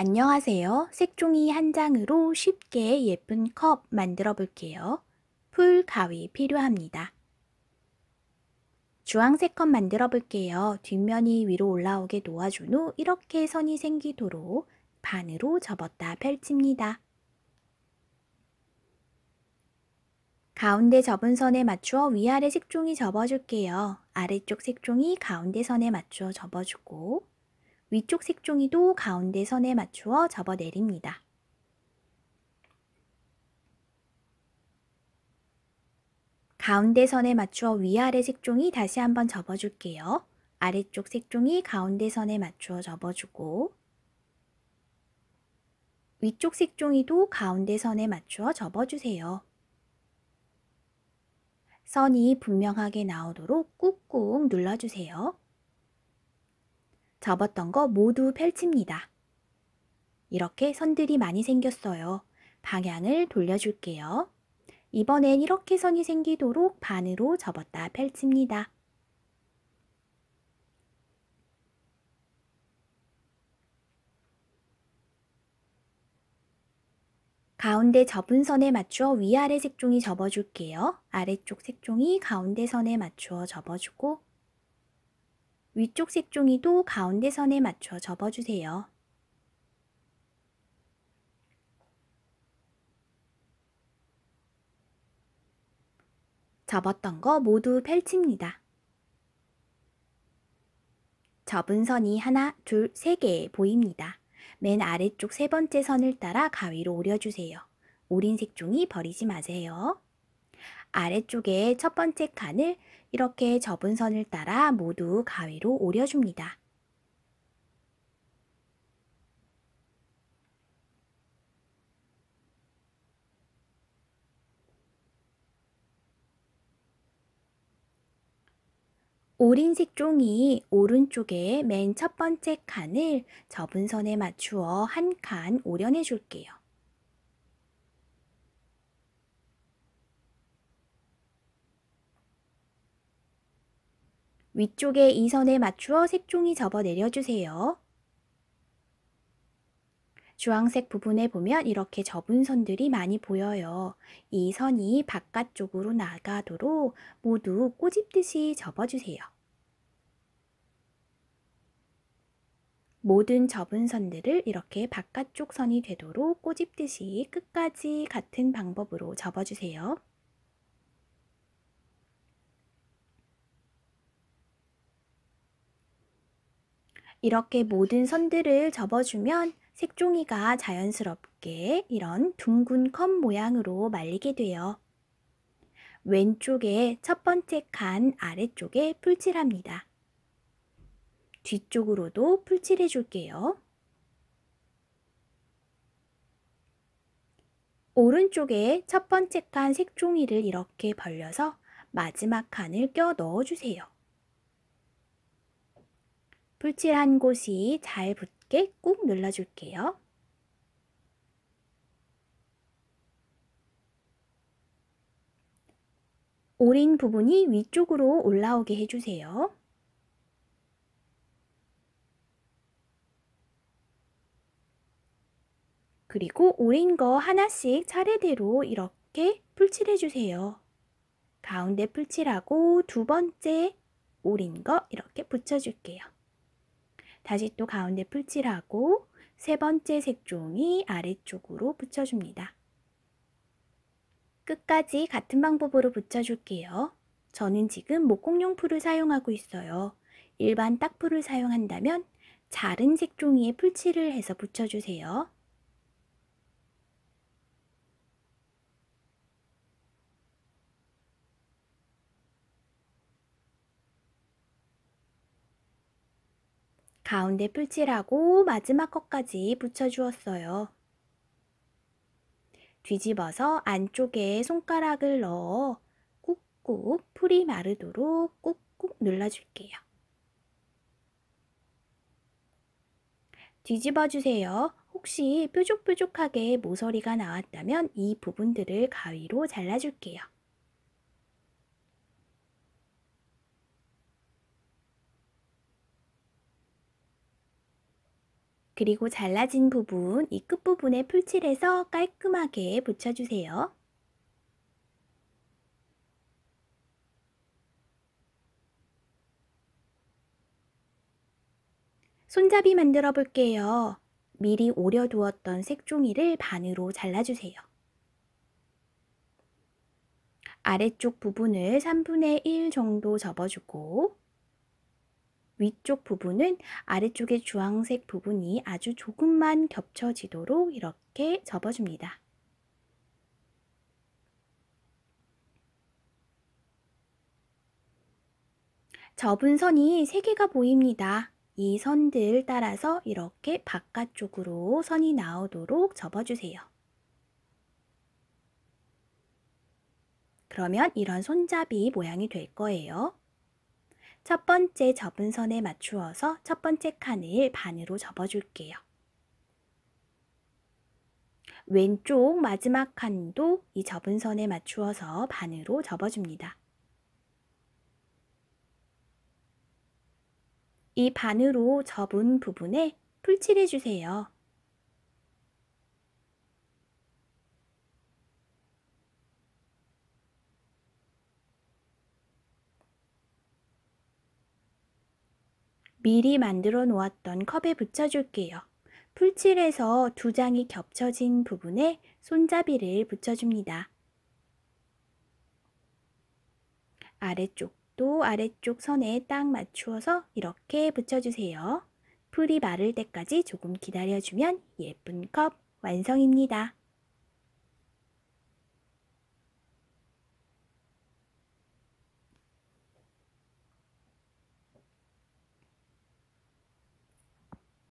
안녕하세요. 색종이 한 장으로 쉽게 예쁜 컵 만들어 볼게요. 풀 가위 필요합니다. 주황색 컵 만들어 볼게요. 뒷면이 위로 올라오게 놓아준 후 이렇게 선이 생기도록 반으로 접었다 펼칩니다. 가운데 접은 선에 맞추어 위아래 색종이 접어줄게요. 아래쪽 색종이 가운데 선에 맞추어 접어주고 위쪽 색종이도 가운데 선에 맞추어 접어내립니다. 가운데 선에 맞추어 위아래 색종이 다시 한번 접어줄게요. 아래쪽 색종이 가운데 선에 맞추어 접어주고 위쪽 색종이도 가운데 선에 맞추어 접어주세요. 선이 분명하게 나오도록 꾹꾹 눌러주세요. 접었던 거 모두 펼칩니다. 이렇게 선들이 많이 생겼어요. 방향을 돌려줄게요. 이번엔 이렇게 선이 생기도록 반으로 접었다 펼칩니다. 가운데 접은 선에 맞추어 위아래 색종이 접어줄게요. 아래쪽 색종이 가운데 선에 맞추어 접어주고 위쪽 색종이도 가운데 선에 맞춰 접어주세요. 접었던 거 모두 펼칩니다. 접은 선이 하나, 둘, 세 개 보입니다. 맨 아래쪽 세 번째 선을 따라 가위로 오려주세요. 오린 색종이 버리지 마세요. 아래쪽에 첫 번째 칸을 이렇게 접은 선을 따라 모두 가위로 오려줍니다. 오린색 종이 오른쪽에 맨 첫 번째 칸을 접은 선에 맞추어 한 칸 오려내 줄게요. 위쪽에이 선에 맞추어 색종이 접어 내려주세요. 주황색 부분에 보면 이렇게 접은 선들이 많이 보여요. 이 선이 바깥쪽으로 나가도록 모두 꼬집듯이 접어주세요. 모든 접은 선들을 이렇게 바깥쪽 선이 되도록 꼬집듯이 끝까지 같은 방법으로 접어주세요. 이렇게 모든 선들을 접어주면 색종이가 자연스럽게 이런 둥근 컵 모양으로 말리게 돼요. 왼쪽에 첫 번째 칸 아래쪽에 풀칠합니다. 뒤쪽으로도 풀칠해 줄게요. 오른쪽에 첫 번째 칸 색종이를 이렇게 벌려서 마지막 칸을 껴 넣어주세요. 풀칠한 곳이 잘 붙게 꾹 눌러줄게요. 오린 부분이 위쪽으로 올라오게 해주세요. 그리고 오린 거 하나씩 차례대로 이렇게 풀칠해주세요. 가운데 풀칠하고 두 번째 오린 거 이렇게 붙여줄게요. 다시 또 가운데 풀칠하고 세 번째 색종이 아래쪽으로 붙여줍니다. 끝까지 같은 방법으로 붙여줄게요. 저는 지금 목공용 풀을 사용하고 있어요. 일반 딱풀을 사용한다면 자른 색종이에 풀칠을 해서 붙여주세요. 가운데 풀칠하고 마지막 컷까지 붙여주었어요. 뒤집어서 안쪽에 손가락을 넣어 꾹꾹 풀이 마르도록 꾹꾹 눌러줄게요. 뒤집어주세요. 혹시 뾰족뾰족하게 모서리가 나왔다면 이 부분들을 가위로 잘라줄게요. 그리고 잘라진 부분, 이 끝부분에 풀칠해서 깔끔하게 붙여주세요. 손잡이 만들어 볼게요. 미리 오려두었던 색종이를 반으로 잘라주세요. 아래쪽 부분을 3분의 1 정도 접어주고 위쪽 부분은 아래쪽의 주황색 부분이 아주 조금만 겹쳐지도록 이렇게 접어줍니다. 접은 선이 3개가 보입니다. 이 선들 따라서 이렇게 바깥쪽으로 선이 나오도록 접어주세요. 그러면 이런 손잡이 모양이 될 거예요. 첫 번째 접은 선에 맞추어서 첫 번째 칸을 반으로 접어줄게요. 왼쪽 마지막 칸도 이 접은 선에 맞추어서 반으로 접어줍니다. 이 반으로 접은 부분에 풀칠해주세요. 미리 만들어 놓았던 컵에 붙여줄게요. 풀칠해서 두 장이 겹쳐진 부분에 손잡이를 붙여줍니다. 아래쪽도 아래쪽 선에 딱 맞추어서 이렇게 붙여주세요. 풀이 마를 때까지 조금 기다려주면 예쁜 컵 완성입니다.